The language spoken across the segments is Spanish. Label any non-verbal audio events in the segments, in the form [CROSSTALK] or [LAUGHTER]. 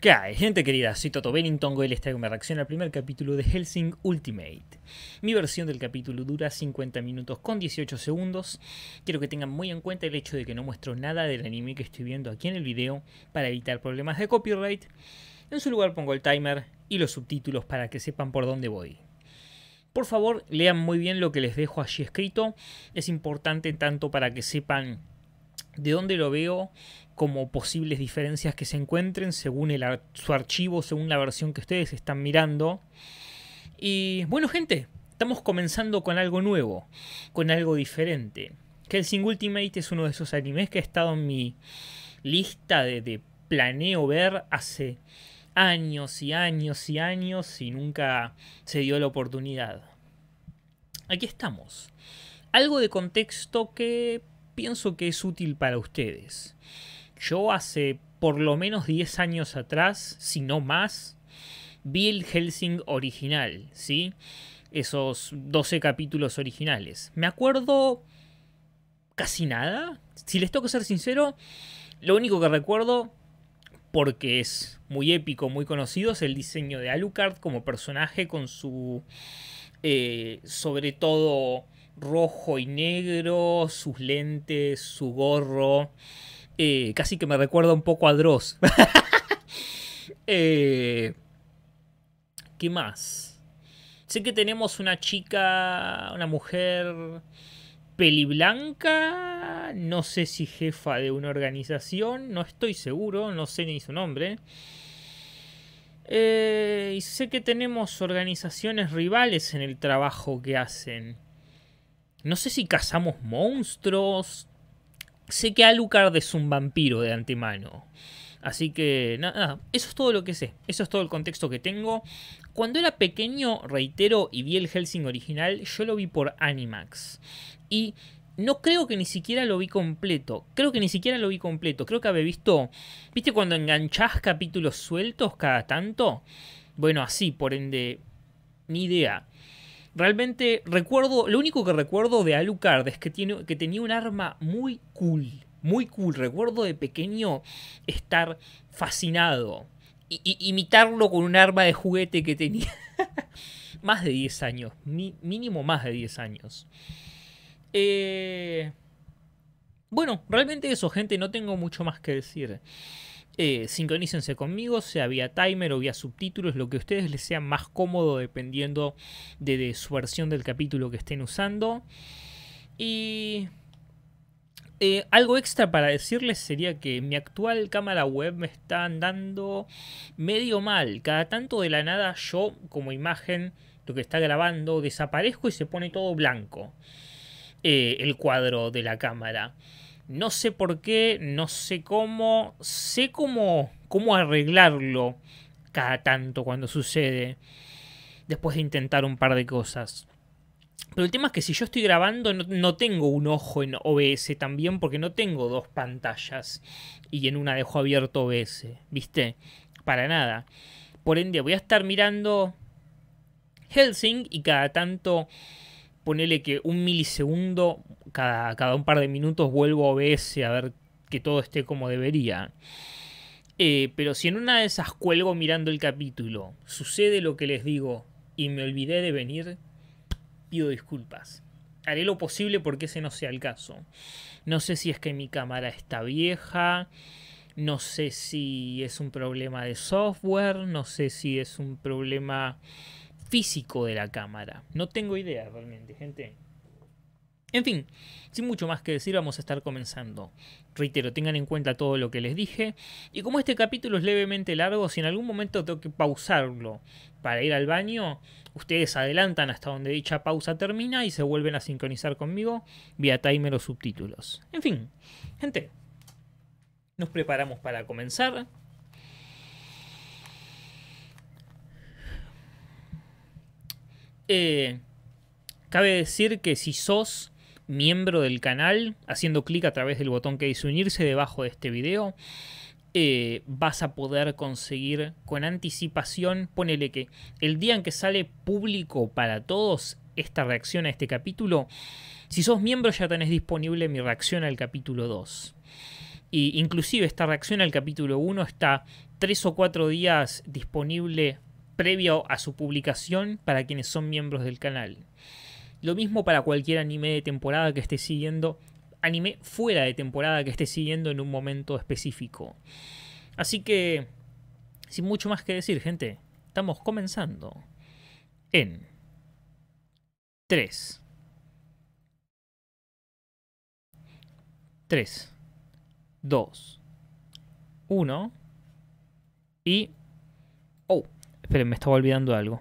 ¿Qué hay, gente querida? Soy Toto Bennington, hoy les traigo mi reacción al primer capítulo de Helsing Ultimate. Mi versión del capítulo dura 50 minutos con 18 segundos. Quiero que tengan muy en cuenta el hecho de que no muestro nada del anime que estoy viendo aquí en el video para evitar problemas de copyright. En su lugar pongo el timer y los subtítulos para que sepan por dónde voy. Por favor, lean muy bien lo que les dejo allí escrito. Es importante tanto para que sepan de dónde lo veo como posibles diferencias que se encuentren según el su archivo, según la versión que ustedes están mirando. Y bueno gente, estamos comenzando con algo nuevo, con algo diferente. Kelsing Ultimate es uno de esos animes que ha estado en mi lista de planeo ver hace años y años y años y nunca se dio la oportunidad. Aquí estamos. Algo de contexto que pienso que es útil para ustedes. Yo hace por lo menos 10 años atrás, si no más, vi el Helsing original, ¿sí? Esos 12 capítulos originales. Me acuerdo casi nada. Si les tengo que ser sincero, lo único que recuerdo, porque es muy épico, muy conocido, es el diseño de Alucard como personaje con su... Eh, sobre todo rojo y negro, sus lentes, su gorro. Eh, casi que me recuerda un poco a Dross. [LAUGHS] Eh, ¿Qué más? Sé que tenemos una chica, una mujer peliblanca, no sé si jefa de una organización, no estoy seguro, no sé ni su nombre. Eh, y sé que tenemos organizaciones rivales en el trabajo que hacen. No sé si cazamos monstruos. Sé que Alucard es un vampiro de antemano. Así que nada, eso es todo lo que sé, eso es todo el contexto que tengo. Cuando era pequeño, reitero, y vi el Helsing original, yo lo vi por Animax. Y no creo que ni siquiera lo vi completo, creo que ni siquiera lo vi completo, creo que había visto, viste cuando enganchás capítulos sueltos cada tanto, bueno, así, por ende, ni idea. Realmente recuerdo, lo único que recuerdo de Alucard es que, tiene, que tenía un arma muy cool, muy cool. Recuerdo de pequeño estar fascinado, y imitarlo con un arma de juguete que tenía. [LAUGHS] más de 10 años, mínimo más de 10 años. Eh, bueno, realmente eso, gente, no tengo mucho más que decir. Eh, sincronícense conmigo, sea vía timer o vía subtítulos, lo que a ustedes les sea más cómodo dependiendo de, su versión del capítulo que estén usando. Y eh, algo extra para decirles sería que mi actual cámara web me está andando medio mal. Cada tanto de la nada yo como imagen, lo que está grabando, desaparezco y se pone todo blanco. Eh, el cuadro de la cámara. No sé por qué, no sé cómo, sé cómo, cómo arreglarlo cada tanto cuando sucede, después de intentar un par de cosas. Pero el tema es que si yo estoy grabando no, tengo un ojo en OBS también porque no tengo dos pantallas y en una dejo abierto OBS, ¿viste? Para nada. Por ende voy a estar mirando Helsing y cada tanto ponele que un milisegundo cada, un par de minutos vuelvo a OBS a ver que todo esté como debería. Eh, pero si en una de esas cuelgo mirando el capítulo, sucede lo que les digo y me olvidé de venir, pido disculpas. Haré lo posible porque ese no sea el caso. No sé si es que mi cámara está vieja, no sé si es un problema de software, no sé si es un problema físico de la cámara. No tengo idea realmente, gente. En fin, sin mucho más que decir, vamos a estar comenzando. Reitero, tengan en cuenta todo lo que les dije. Y como este capítulo es levemente largo, si en algún momento tengo que pausarlo para ir al baño, ustedes adelantan hasta donde dicha pausa termina y se vuelven a sincronizar conmigo vía timer o subtítulos. En fin, gente, nos preparamos para comenzar. Eh, cabe decir que si sos miembro del canal, haciendo clic a través del botón que dice unirse debajo de este video, eh, vas a poder conseguir con anticipación, ponele que el día en que sale público para todos esta reacción a este capítulo, si sos miembro ya tenés disponible mi reacción al capítulo 2. Y inclusive esta reacción al capítulo 1 está 3 o 4 días disponible previo a su publicación para quienes son miembros del canal. Lo mismo para cualquier anime de temporada que esté siguiendo, anime fuera de temporada que esté siguiendo en un momento específico. Así que, sin mucho más que decir, gente, estamos comenzando en 3. 3, 2, 1 y... Oh, esperen, me estaba olvidando algo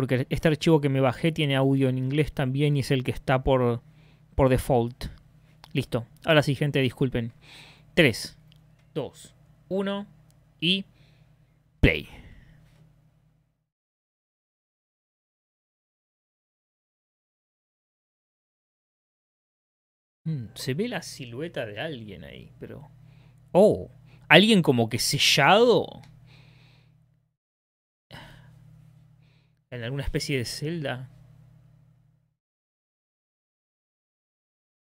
porque este archivo que me bajé tiene audio en inglés también y es el que está por, por default. Listo. Ahora sí, gente, disculpen. 3, 2, 1 y play. Hmm, se ve la silueta de alguien ahí, pero... Oh, alguien como que sellado. en alguna especie de celda.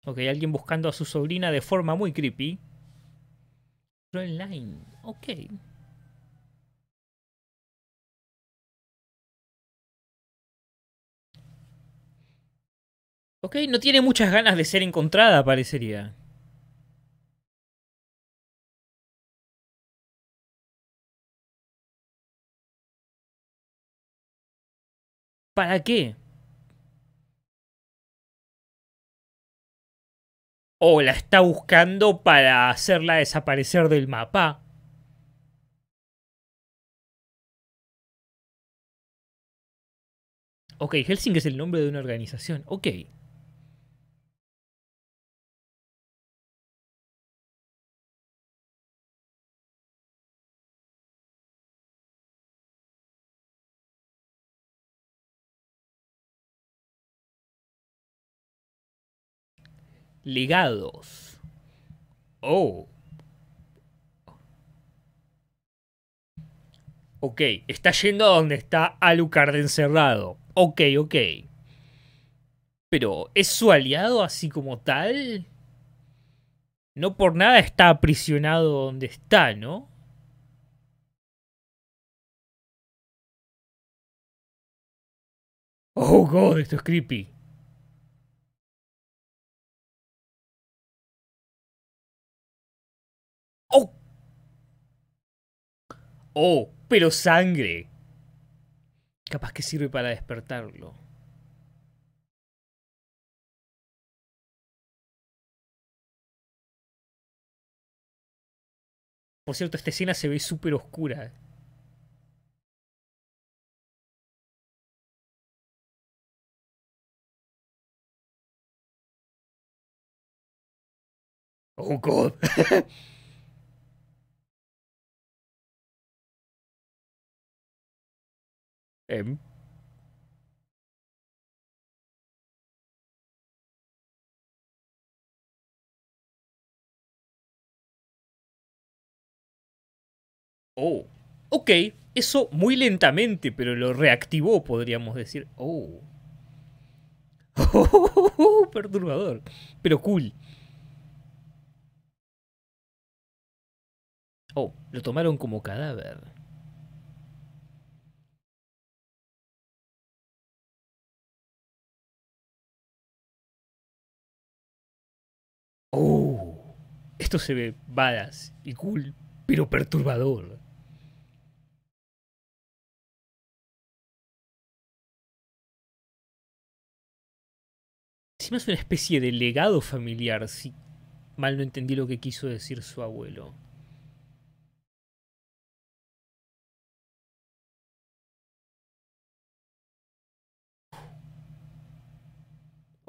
Ok, alguien buscando a su sobrina de forma muy creepy. Online, ok. Ok, no tiene muchas ganas de ser encontrada, parecería. ¿Para qué? O la está buscando para hacerla desaparecer del mapa. Ok, Helsing es el nombre de una organización. Ok. ligados. Oh. Ok, está yendo a donde está Alucard encerrado. Ok, ok. Pero, ¿es su aliado así como tal? No por nada está aprisionado donde está, ¿no? Oh, God, esto es creepy. Oh, pero sangre. Capaz que sirve para despertarlo. Por cierto, esta escena se ve súper oscura. Oh, God. [LAUGHS] Em. Oh, ok, eso muy lentamente, pero lo reactivó, podríamos decir. Oh. oh [LAUGHS] perturbador, pero cool. Oh, lo tomaron como cadáver. oh, esto se ve badass y cool, pero perturbador. Encima es una especie de legado familiar, si mal no entendí lo que quiso decir su abuelo.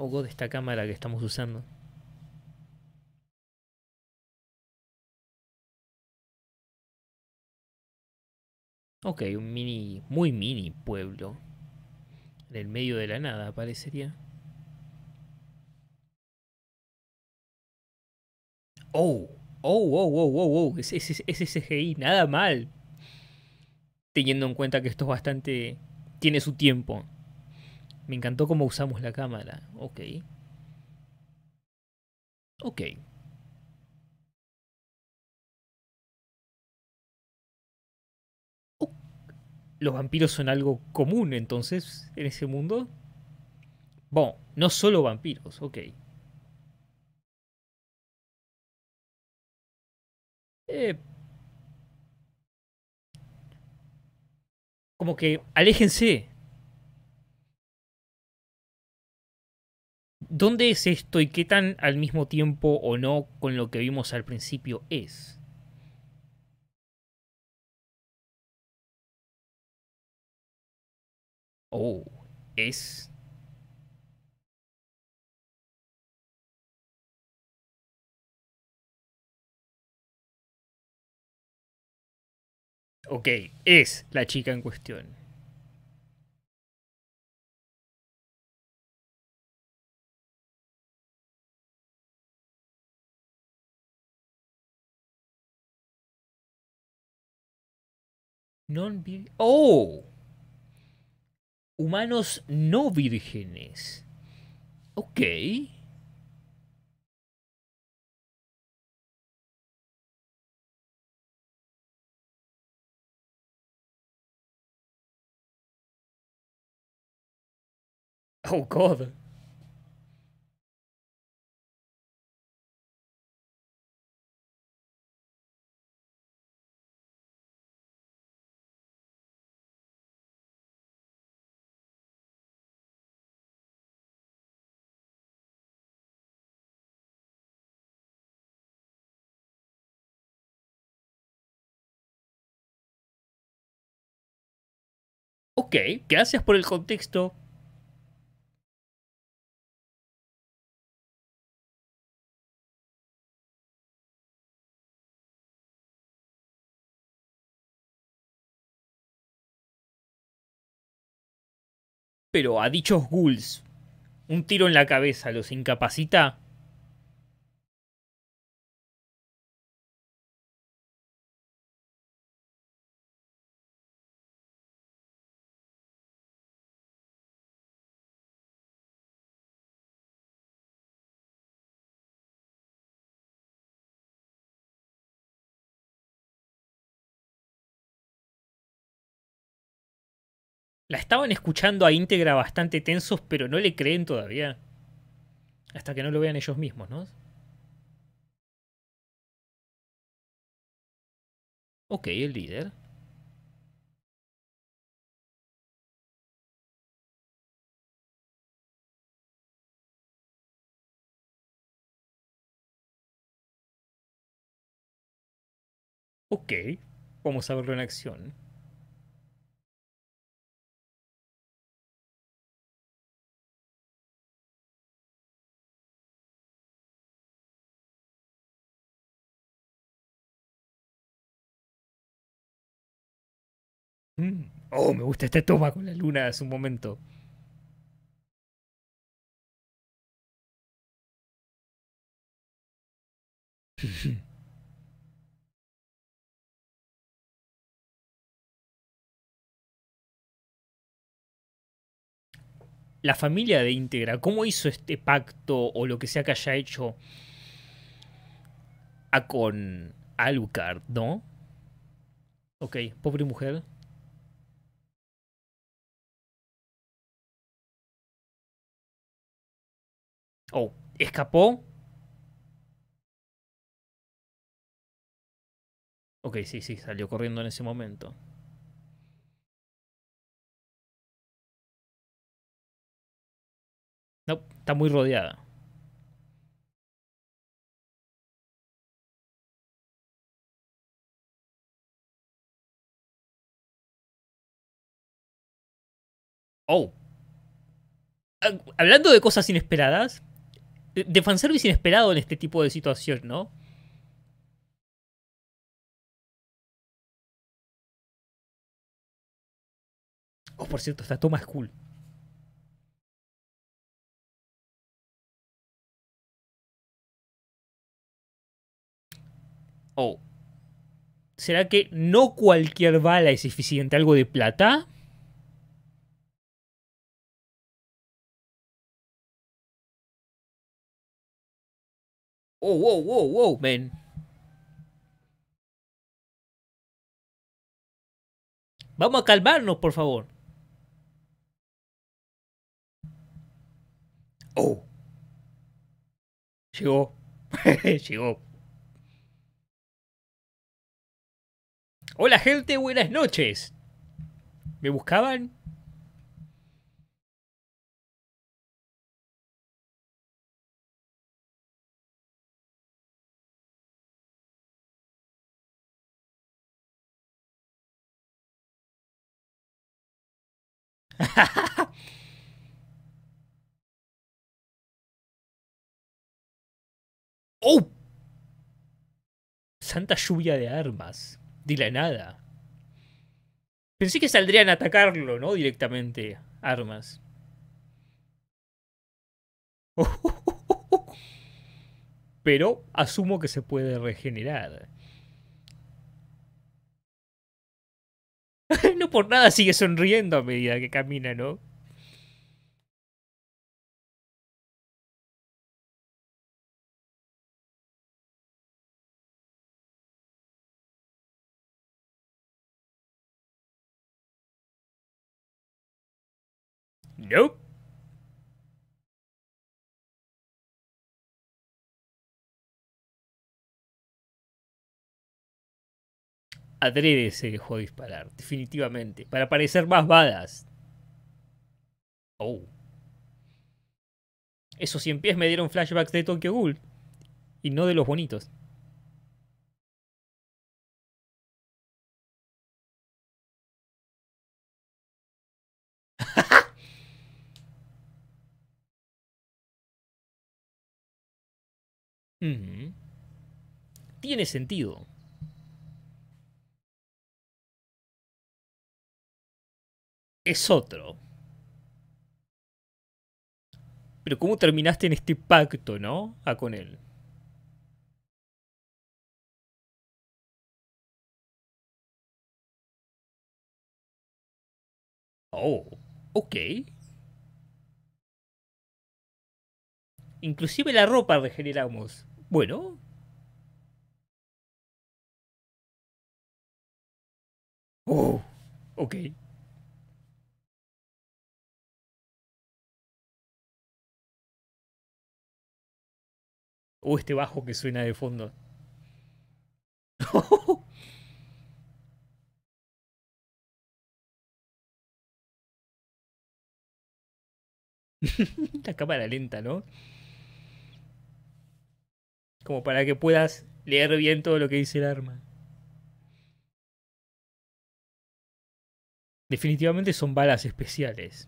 Oh de esta cámara que estamos usando. Ok, un mini, muy mini pueblo. En medio de la nada, parecería. Oh, oh, oh, oh, oh, oh. Ese, es nada mal. Teniendo en cuenta que esto es bastante... Tiene su tiempo. Me encantó cómo usamos la cámara. Ok. Ok. los vampiros son algo común entonces en ese mundo. Bueno, no solo vampiros, ok. Eh. como que aléjense. ¿Dónde es esto y qué tan al mismo tiempo o no con lo que vimos al principio es? Oh, es. Okay, es la chica en cuestión. non ¡Oh! humanos no vírgenes. okay. Oh, God. Ok, gracias por el contexto. Pero a dichos ghouls, un tiro en la cabeza los incapacita La estaban escuchando a íntegra bastante tensos, pero no le creen todavía. Hasta que no lo vean ellos mismos, ¿no? Ok, el líder. Ok, vamos a verlo en acción. Mm. Oh, me gusta este toma con la luna hace un momento. [LAUGHS] La familia de Integra, ¿cómo hizo este pacto o lo que sea que haya hecho a con Alucard, no? Ok, pobre mujer. Oh, escapó. Ok, sí, sí, salió corriendo en ese momento. No, está muy rodeada. Oh. Ah, hablando de cosas inesperadas, de fanservice inesperado en este tipo de situación, ¿no? Oh, por cierto, esta toma es cool. Oh. ¿Será que no cualquier bala es eficiente? ¿Algo de plata? Oh, wow, wow, wow, man. Vamos a calmarnos, por favor. Oh. Llegó. [LAUGHS] Llegó. Hola gente, buenas noches. ¿Me buscaban? [LAUGHS] ¡Oh! Santa lluvia de armas. la nada Pensé que saldrían a atacarlo, ¿no? Directamente. Armas. [LAUGHS] Pero asumo que se puede regenerar. [LAUGHS] no por nada sigue sonriendo a medida que camina, ¿no? Nope. Adrede se dejó disparar, definitivamente, para parecer más badas. Oh. Esos 100 pies me dieron flashbacks de Tokyo Ghoul y no de los bonitos. [LAUGHS] Tiene sentido. es otro. Pero ¿cómo terminaste en este pacto, no? ah, con él. Oh, ok. Inclusive la ropa regeneramos. Bueno. Oh, ok. O este bajo que suena de fondo. La [LAUGHS] cámara lenta, ¿no? Como para que puedas leer bien todo lo que dice el arma. Definitivamente son balas especiales.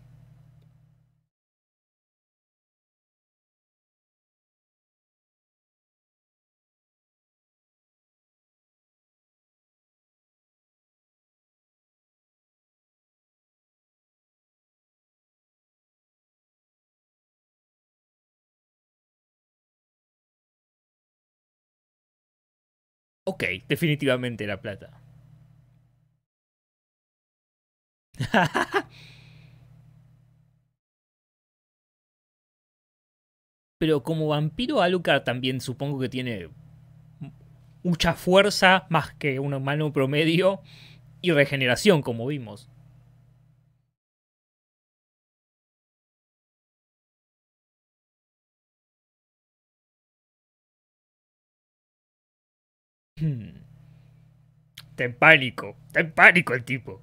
Ok, definitivamente la plata. [LAUGHS] Pero como vampiro, Alucard también supongo que tiene mucha fuerza, más que un humano promedio, y regeneración, como vimos. Mm. Está pánico. Está en pánico el tipo.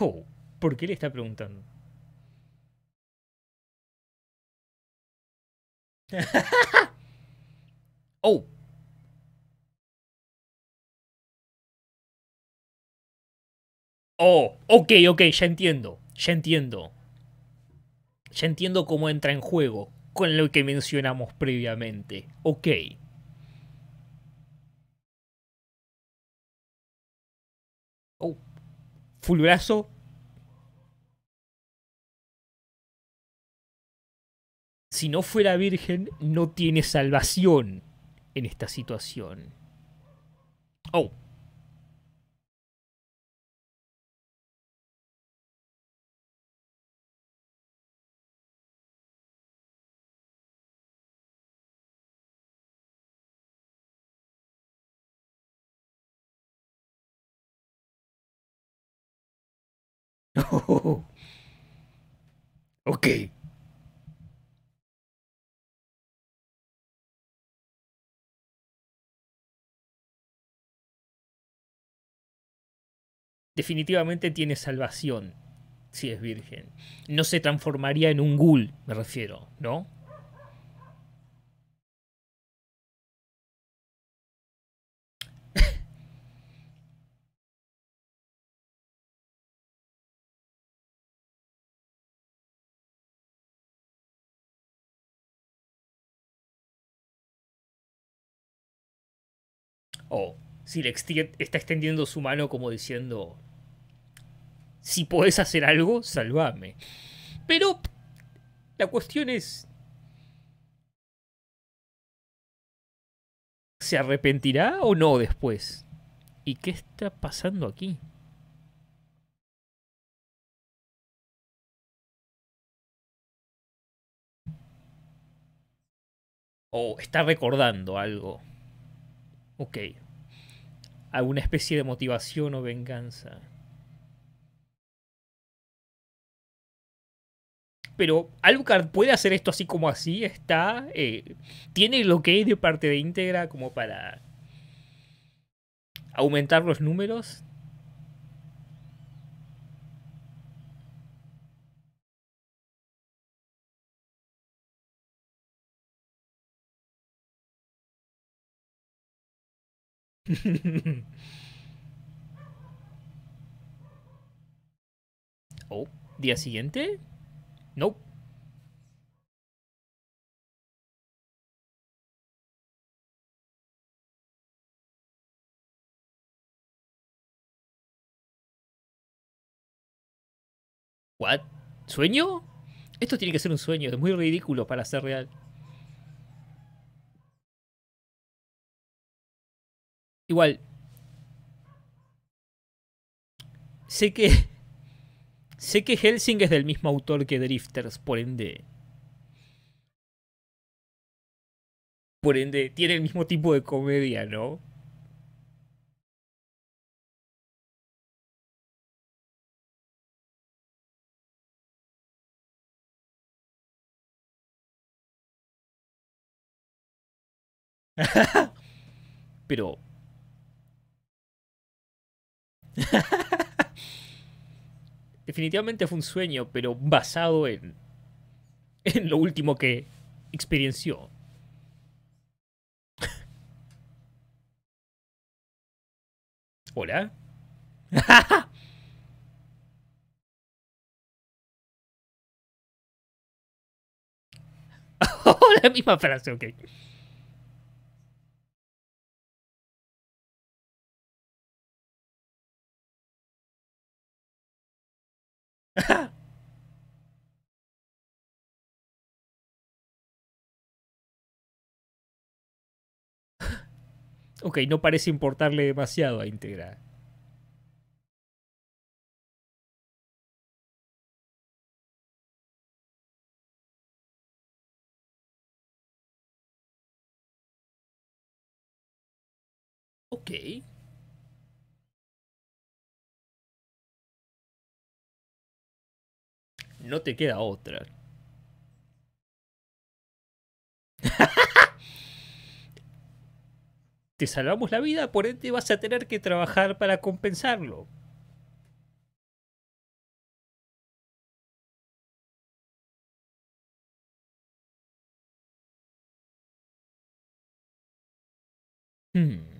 Oh, ¿por qué le está preguntando? [LAUGHS] oh, Oh, ok, ok, ya entiendo, ya entiendo. Ya entiendo cómo entra en juego con lo que mencionamos previamente. Ok. Oh, Si no fuera virgen, no tiene salvación en esta situación. Oh, [LAUGHS] ok. Definitivamente tiene salvación si es virgen. No se transformaría en un ghoul, me refiero, ¿no? si le está extendiendo su mano como diciendo, si podés hacer algo, salvame. Pero la cuestión es, ¿se arrepentirá o no después? ¿Y qué está pasando aquí? O oh, está recordando algo. Ok alguna especie de motivación o venganza. Pero Alucard puede hacer esto así como así, está. Eh, tiene lo que es de parte de Integra como para aumentar los números. [LAUGHS] oh, ¿día siguiente? No What? ¿Sueño? Esto tiene que ser un sueño, es muy ridículo para ser real. Igual. Sé que. [LAUGHS] Sé que Helsing es del mismo autor que Drifters, por ende. Por ende, tiene el mismo tipo de comedia, ¿no? [LAUGHS] Pero [LAUGHS] Definitivamente fue un sueño, pero basado en, en lo último que experienció. [LAUGHS] Hola. [LAUGHS] La misma frase, ok. [LAUGHS] Okay, no parece importarle demasiado a Integra. Okay. no te queda otra. [LAUGHS] te salvamos la vida, por ende vas a tener que trabajar para compensarlo. Hmm.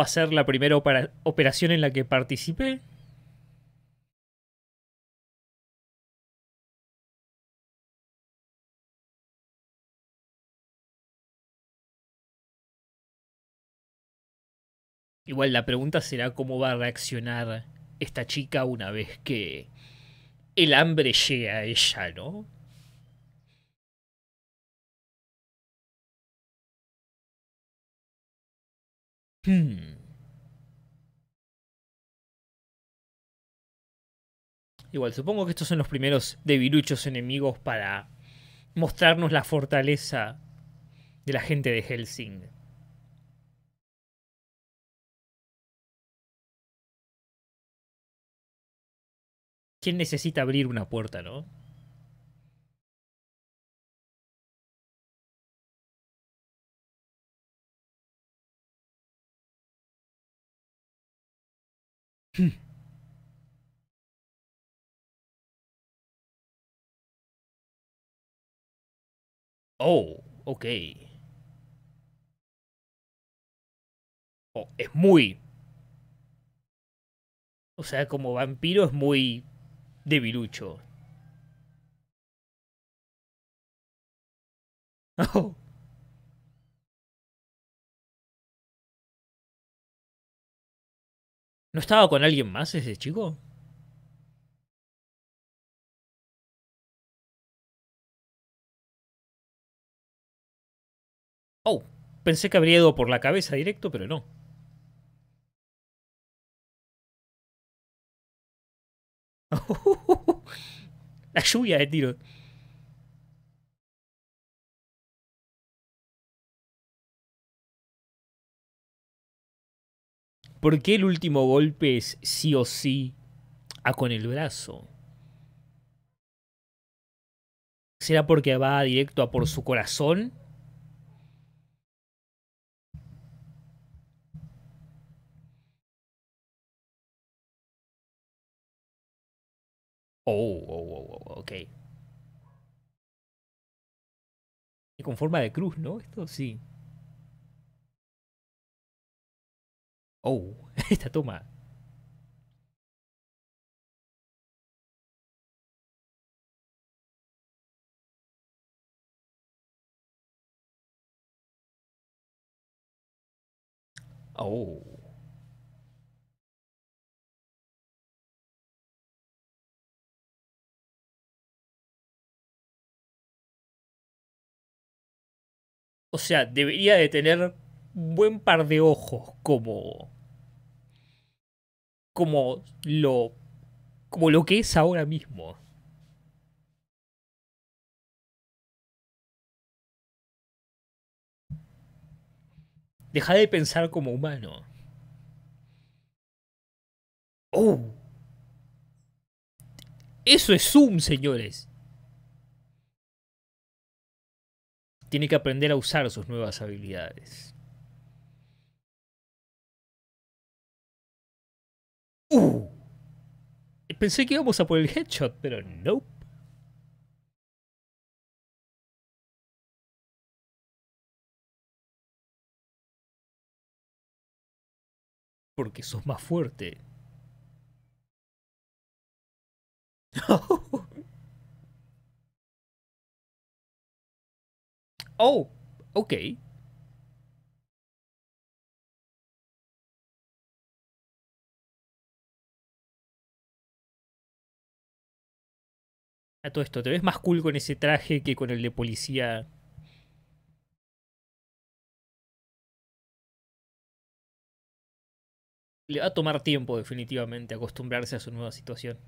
Va a ser la primera operación en la que participé. Igual la pregunta será cómo va a reaccionar esta chica una vez que el hambre llegue a ella, ¿no? Hmm. Igual, supongo que estos son los primeros debiluchos enemigos para mostrarnos la fortaleza de la gente de Helsing. ¿Quién necesita abrir una puerta, no? Hmm. Oh, ok. Oh, es muy... O sea, como vampiro es muy debilucho. [LAUGHS] Oh. ¿No estaba con alguien más ese chico? Oh, pensé que habría ido por la cabeza directo, pero no. [LAUGHS] la lluvia de tiro. ¿Por qué el último golpe es sí o sí a con el brazo? ¿Será porque va directo a por su corazón? Oh, oh, oh, ok. Y con forma de cruz, ¿no? Esto sí. Oh, [LAUGHS] esta toma. Oh. O sea, debería de tener un buen par de ojos como como lo, como lo que es ahora mismo. Deja de pensar como humano. ¡Oh! Eso es Zoom, señores. Tiene que aprender a usar sus nuevas habilidades. Uh. Pensé que íbamos a por el headshot, pero Nope. Porque sos más fuerte. [LAUGHS] oh, okay. A todo esto, ¿te ves más cool con ese traje que con el de policía? Le va a tomar tiempo definitivamente acostumbrarse a su nueva situación.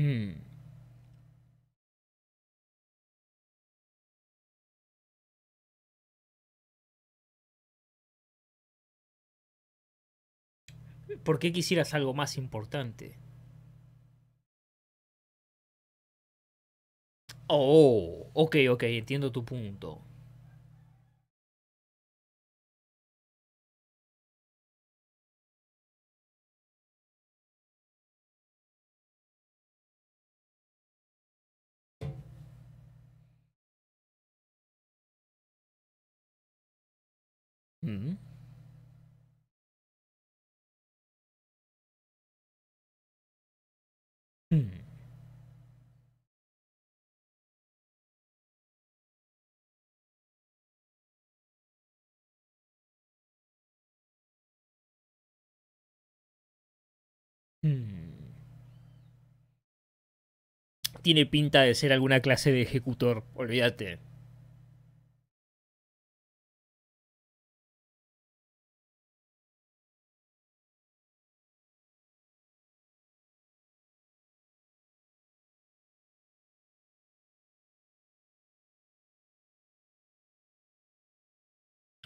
Mm. ¿Por qué quisieras algo más importante? Oh, okay, okay, entiendo tu punto. Mm. mm. Tiene pinta de ser alguna clase de ejecutor, olvídate.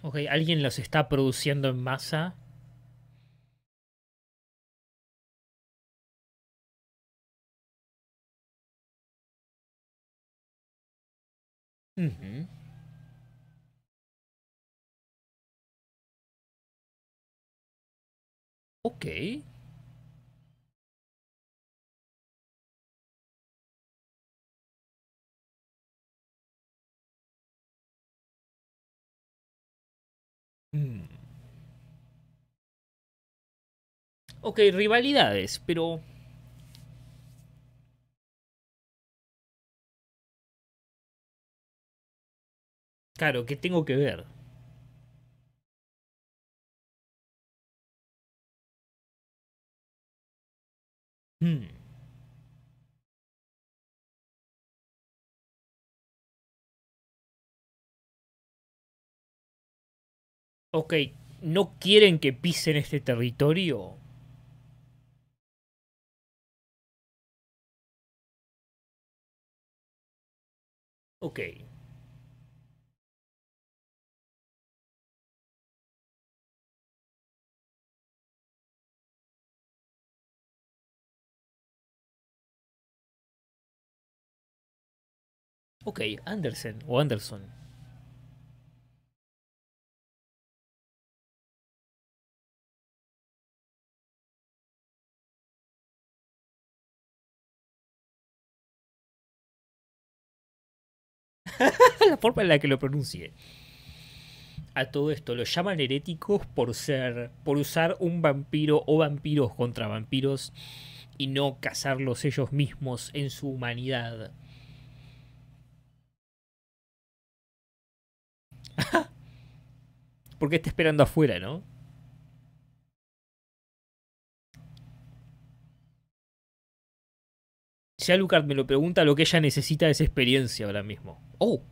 Okay, alguien los está produciendo en masa. Mm. Okay, rivalidades, pero... Claro, ¿qué tengo que ver? Hmm. Okay, no quieren que pisen este territorio. Okay. Ok, Anderson, o Anderson. [LAUGHS] la forma en la que lo pronuncie A todo esto lo llaman heréticos por ser, por usar un vampiro o vampiros contra vampiros y no cazarlos ellos mismos en su humanidad. [LAUGHS] Porque está esperando afuera, ¿no? Si Alucard me lo pregunta, lo que ella necesita es experiencia ahora mismo. ¡Oh!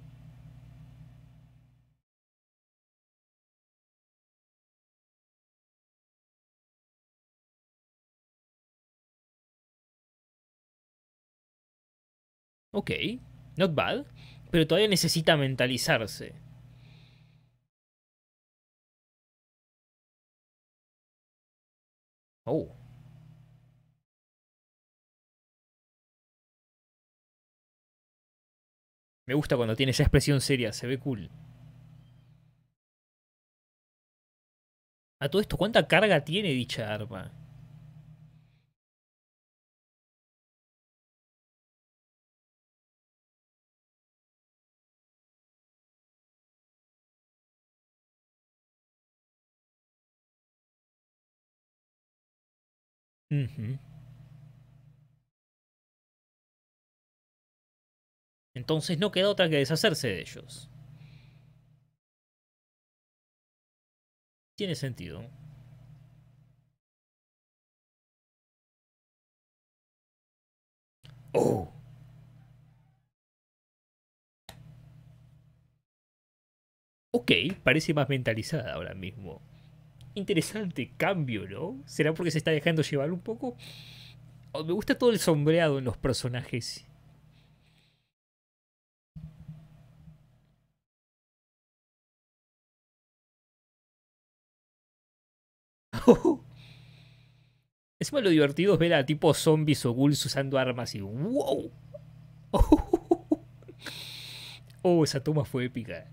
Okay, not bad, pero todavía necesita mentalizarse. Oh. Me gusta cuando tiene esa expresión seria, se ve cool. A todo esto, ¿cuánta carga tiene dicha arma? mm Entonces no queda otra que deshacerse de ellos. Tiene sentido. Oh. Ok, parece más mentalizada ahora mismo. Interesante cambio, ¿no? ¿Será porque se está dejando llevar un poco? Oh, me gusta todo el sombreado en los personajes Es lo divertido es ver a tipo zombies o ghouls usando armas y ¡wow! [LAUGHS] Oh, esa toma fue épica.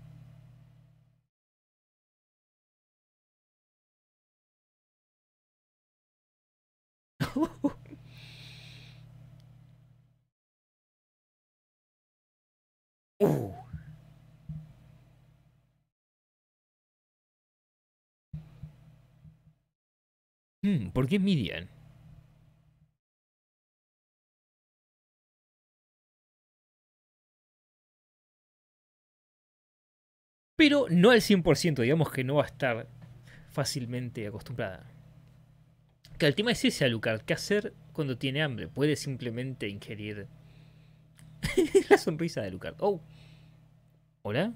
[LAUGHS] Uh. Hmm, ¿Por qué Midian? Pero no al 100%, digamos que no va a estar fácilmente acostumbrada. Que el tema es ese, Alucard, ¿qué hacer cuando tiene hambre? Puede simplemente ingerir [LAUGHS] la sonrisa de Alucard. Oh, ¿hola?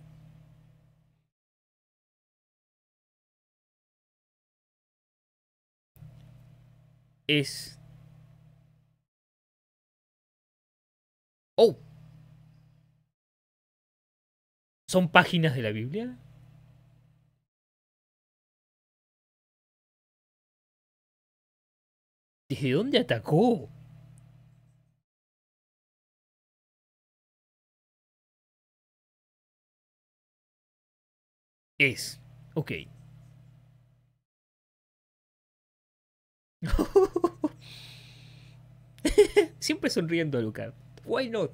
es... Oh. ¿Son páginas de la Biblia? ¿Desde dónde atacó? Es. Ok. [LAUGHS] Siempre sonriendo, Lucas. Why not?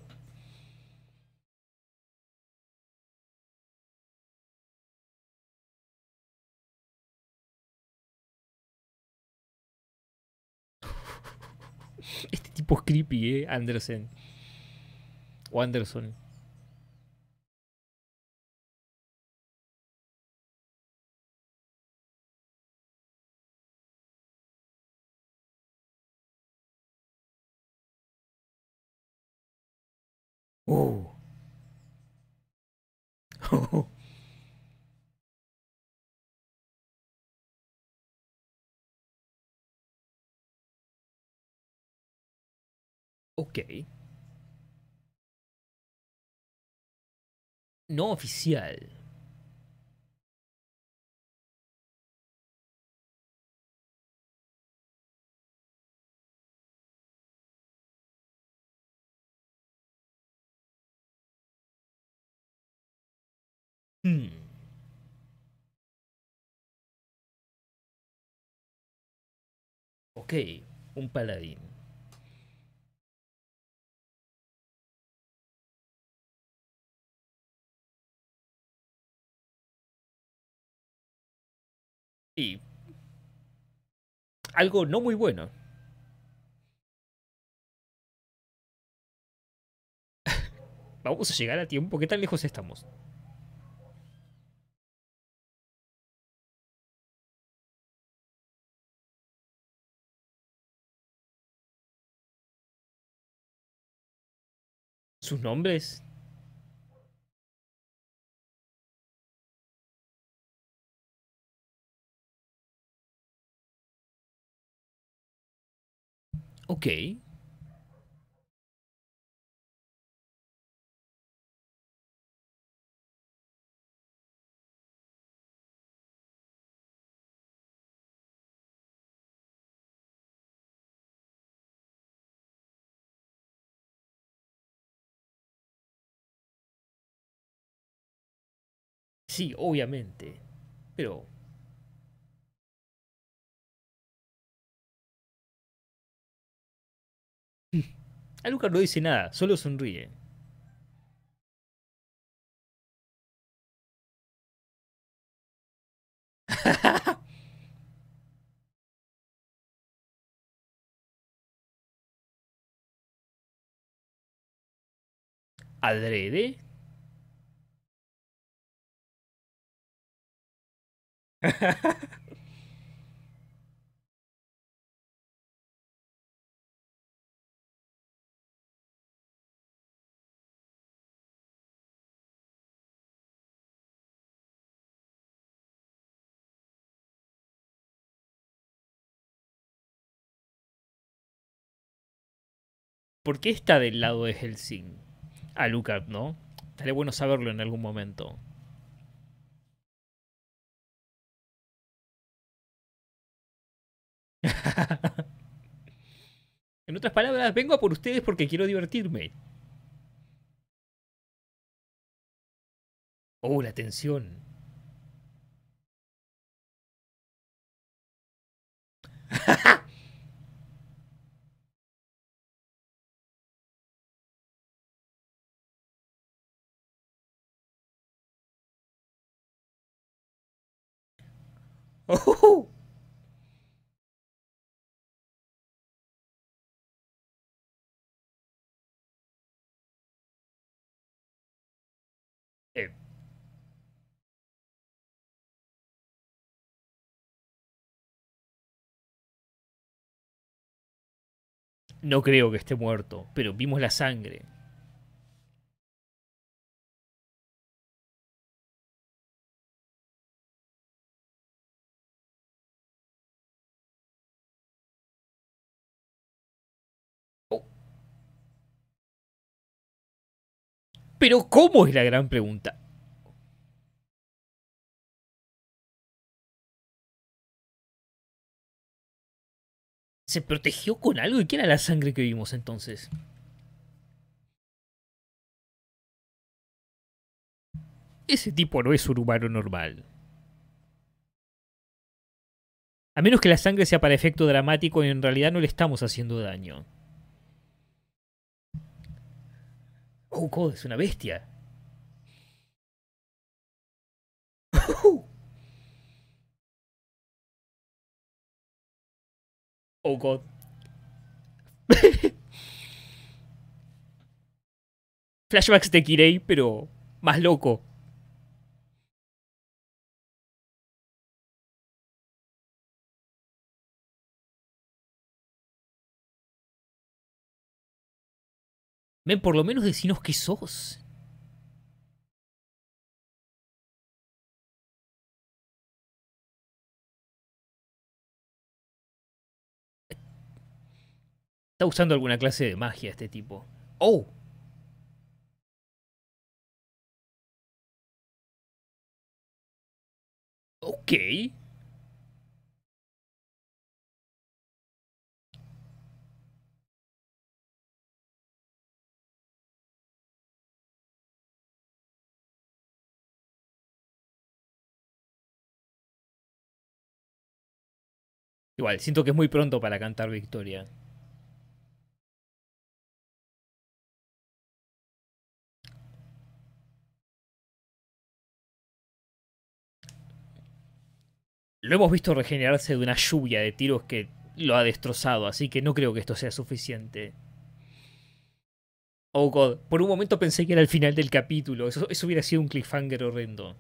Este tipo es creepy, ¿eh? Anderson. O Anderson. Oh. [LAUGHS] Ok. No oficial. Mm. Okay, un paladín. Y algo no muy bueno. [LAUGHS] Vamos a llegar a tiempo. ¿Qué tan lejos estamos? sus nombres. Ok. Sí, obviamente. Pero... [LAUGHS] Alucard no dice nada, solo sonríe. [LAUGHS] ¿Adrede? ¿Por qué está del lado de Helsing? A ah, Lucas, ¿no? Estaría bueno saberlo en algún momento. en otras palabras, vengo a por ustedes porque quiero divertirme. Oh, la tensión. [LAUGHS] oh. No creo que esté muerto, pero vimos la sangre. Oh. Pero ¿cómo es la gran pregunta? se protegió con algo. ¿Y qué era la sangre que vimos entonces? Ese tipo no es un humano normal. A menos que la sangre sea para efecto dramático y en realidad no le estamos haciendo daño. Oh, God, es una bestia. Oh, [LAUGHS] Flashbacks de Kirei, pero más loco. Ven, por lo menos decinos que sos. Está usando alguna clase de magia este tipo. ¡Oh! Ok. Igual, siento que es muy pronto para cantar victoria. lo hemos visto regenerarse de una lluvia de tiros que lo ha destrozado, así que no creo que esto sea suficiente. Oh god, por un momento pensé que era el final del capítulo, eso, hubiera sido un cliffhanger horrendo.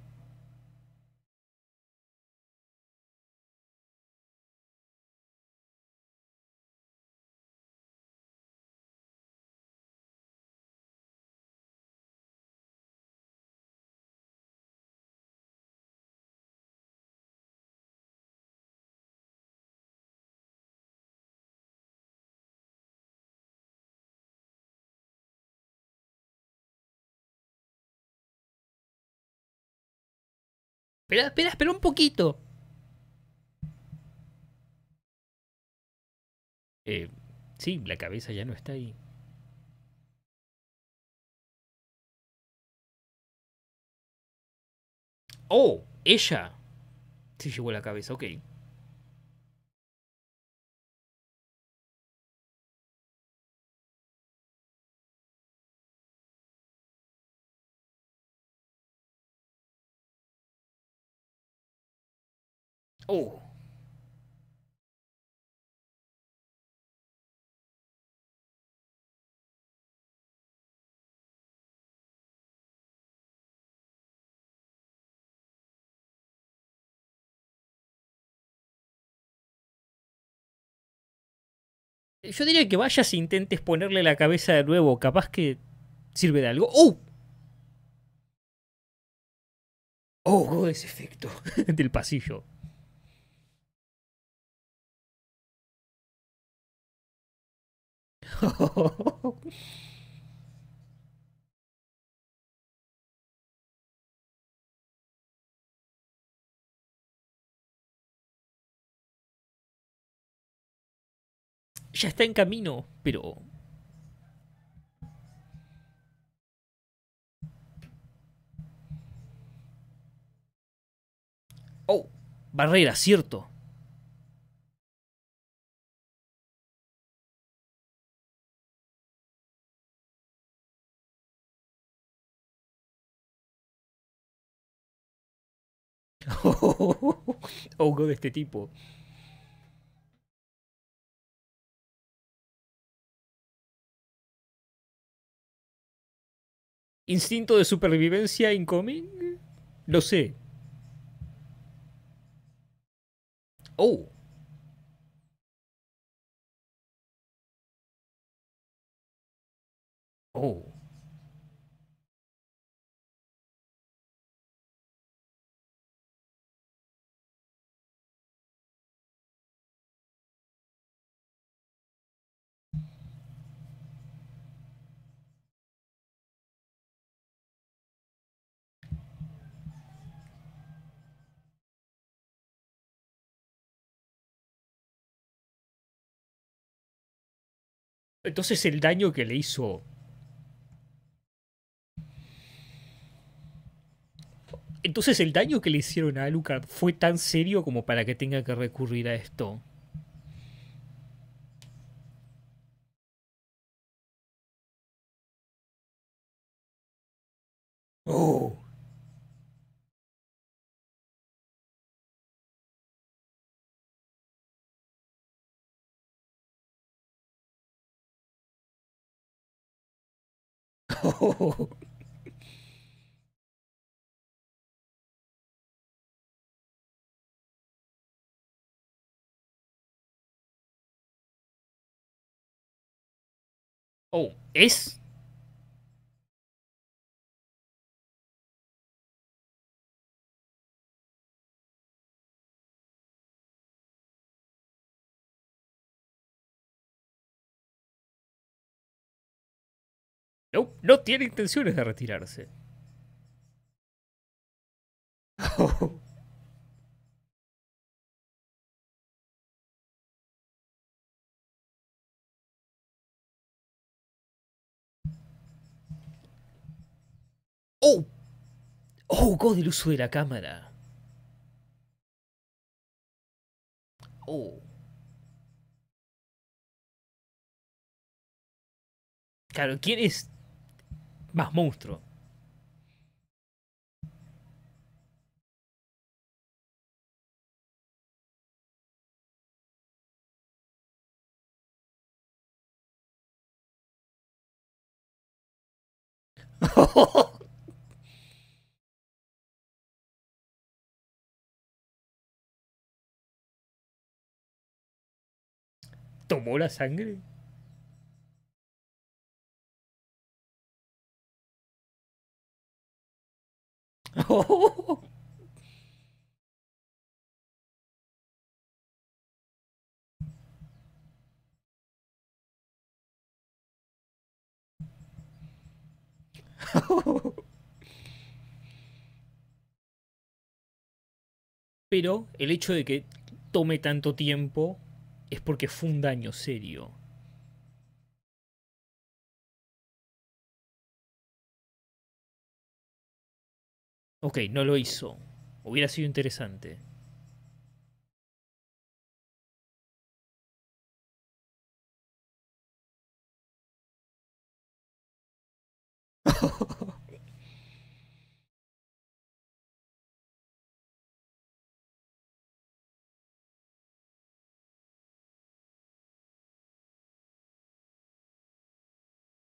Espera, espera, espera un poquito. Eh, sí, la cabeza ya no está ahí. Oh, ella. Sí, llevó la cabeza, ok. Oh. Yo diría que vayas e intentes ponerle la cabeza de nuevo. Capaz que sirve de algo. ¡Oh! ¡Oh! oh ese efecto [LAUGHS] del pasillo. [LAUGHS] ya está en camino, pero... Oh, barrera, cierto. [LAUGHS] Oh de este tipo. ¿Instinto de supervivencia incoming? Lo sé. Oh. Oh. Entonces el daño que le hizo... Entonces el daño que le hicieron a Alucard fue tan serio como para que tenga que recurrir a esto. Oh. [LAUGHS] oh, ace? no tiene intenciones de retirarse. [LAUGHS] Oh. ¡Oh! God, el uso de la cámara! ¡Oh! Claro, ¿quién es más monstruo. [LAUGHS] ¿Tomó la sangre? [LAUGHS] Pero el hecho de que tome tanto tiempo es porque fue un daño serio. Okay, no lo hizo. Hubiera sido interesante. [LAUGHS]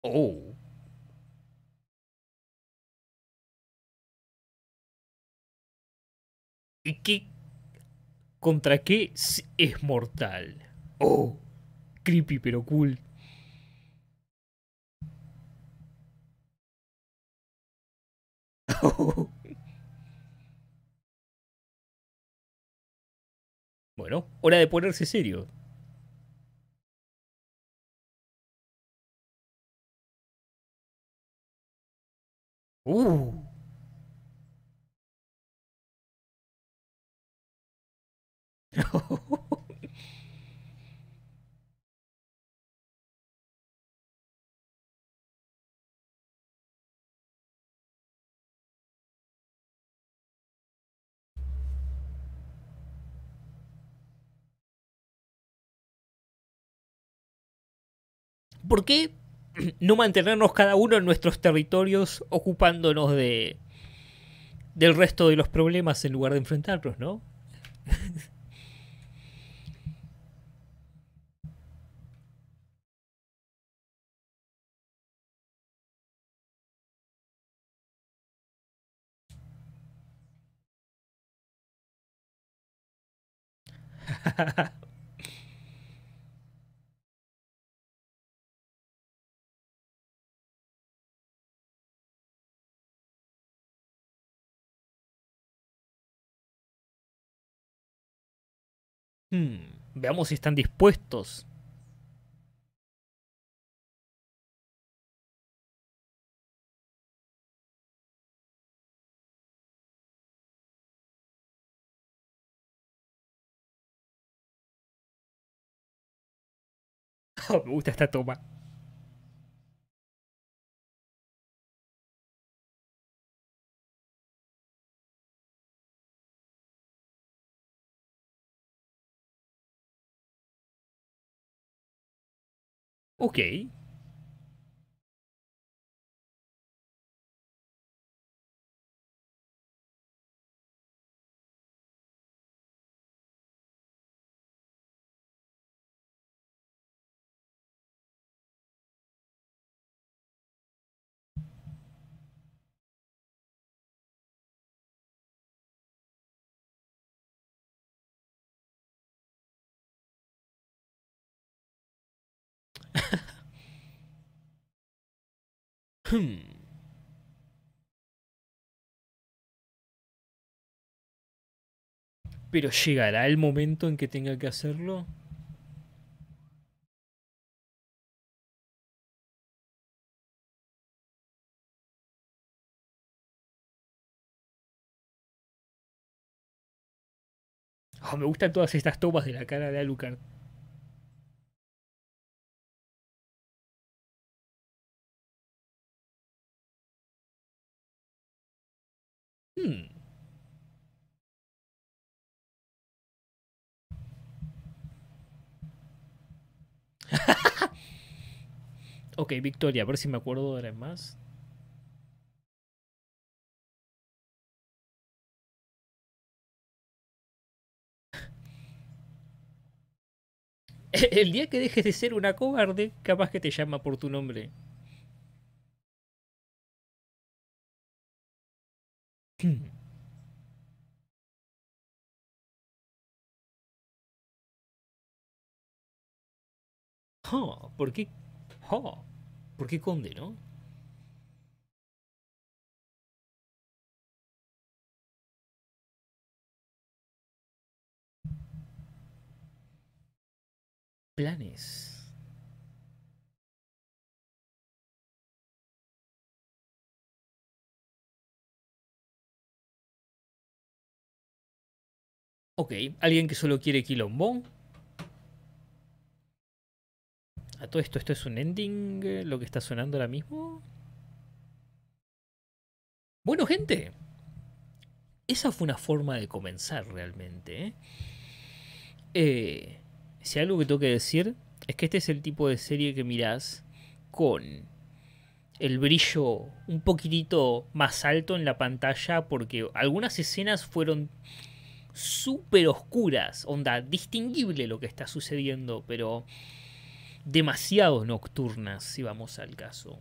oh. ¿Qué, contra qué es mortal? Oh, creepy pero cool. [LAUGHS] bueno, hora de ponerse serio. Uh. [LAUGHS] ¿Por qué no mantenernos cada uno en nuestros territorios ocupándonos de del resto de los problemas en lugar de enfrentarlos, ¿no? [LAUGHS] [LAUGHS] hmm, veamos si están dispuestos [LAUGHS] me gusta esta toma. Okay. Hmm. Pero llegará el momento en que tenga que hacerlo. Ah, me gustan todas estas tomas de la cara de Alucard. Okay, hmm. [LAUGHS] ok, Victoria, a ver si me acuerdo de más. [LAUGHS] El día que dejes de ser una cobarde, capaz que te llama por tu nombre. Hmm. ¿Por qué? ¿Por qué conde, no? Planes. Ok, alguien que solo quiere quilombón. A todo esto, ¿esto es un ending? Eh, lo que está sonando ahora mismo. Bueno, gente. Esa fue una forma de comenzar realmente. Eh. Eh, si hay algo que tengo que decir es que este es el tipo de serie que mirás con el brillo un poquitito más alto en la pantalla porque algunas escenas fueron súper oscuras, onda, distinguible lo que está sucediendo, pero demasiado nocturnas, si vamos al caso.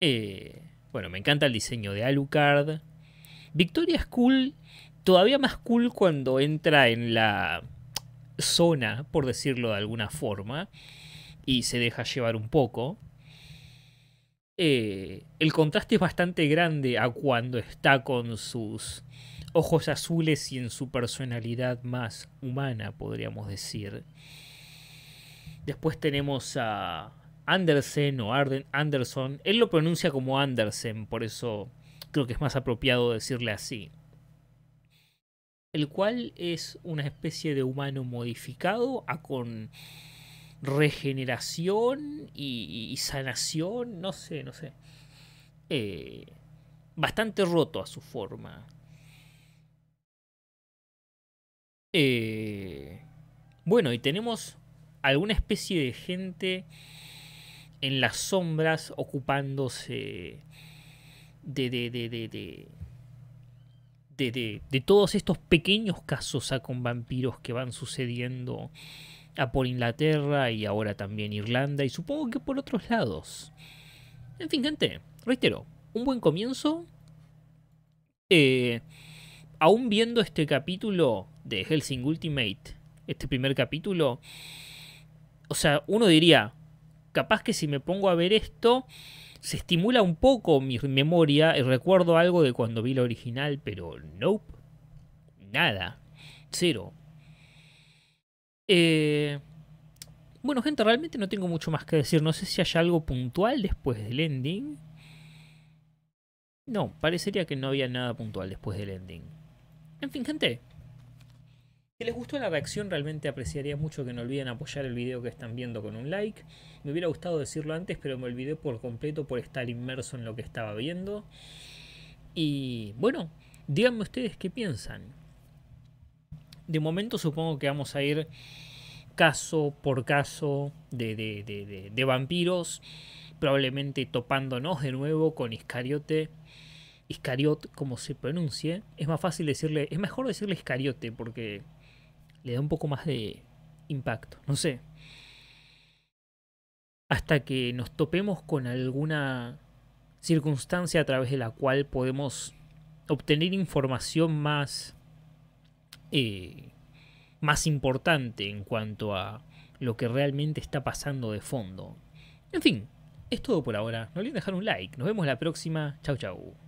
Eh, bueno, me encanta el diseño de Alucard. Victoria es cool, todavía más cool cuando entra en la zona, por decirlo de alguna forma, y se deja llevar un poco. Eh, el contraste es bastante grande a cuando está con sus ojos azules y en su personalidad más humana, podríamos decir. Después tenemos a Andersen o Arden Anderson. Él lo pronuncia como Andersen, por eso creo que es más apropiado decirle así. El cual es una especie de humano modificado a con regeneración y, sanación, no sé, no sé. Eh, bastante roto a su forma. Eh, bueno, y tenemos alguna especie de gente en las sombras ocupándose de, de, de, de, de todos estos pequeños casos con vampiros que van sucediendo a por Inglaterra y ahora también Irlanda y supongo que por otros lados. En fin, gente, reitero, un buen comienzo. Eh, aún viendo este capítulo, de Helsing Ultimate, este primer capítulo, o sea, uno diría, capaz que si me pongo a ver esto, se estimula un poco mi memoria y recuerdo algo de cuando vi la original, pero nope, nada, cero. Eh, bueno, gente, realmente no tengo mucho más que decir. No sé si hay algo puntual después del ending. No, parecería que no había nada puntual después del ending. En fin, gente, si les gustó la reacción, realmente apreciaría mucho que no olviden apoyar el video que están viendo con un like. Me hubiera gustado decirlo antes, pero me olvidé por completo por estar inmerso en lo que estaba viendo. Y bueno, díganme ustedes qué piensan. De momento supongo que vamos a ir caso por caso de, de, vampiros, probablemente topándonos de nuevo con Iscariote. Iscariot, como se pronuncie, es más fácil decirle, es mejor decirle Iscariote porque le da un poco más de impacto, no sé. Hasta que nos topemos con alguna circunstancia a través de la cual podemos obtener información más, eh, más importante en cuanto a lo que realmente está pasando de fondo. En fin, es todo por ahora. No olviden dejar un like. Nos vemos la próxima. Chau, chau.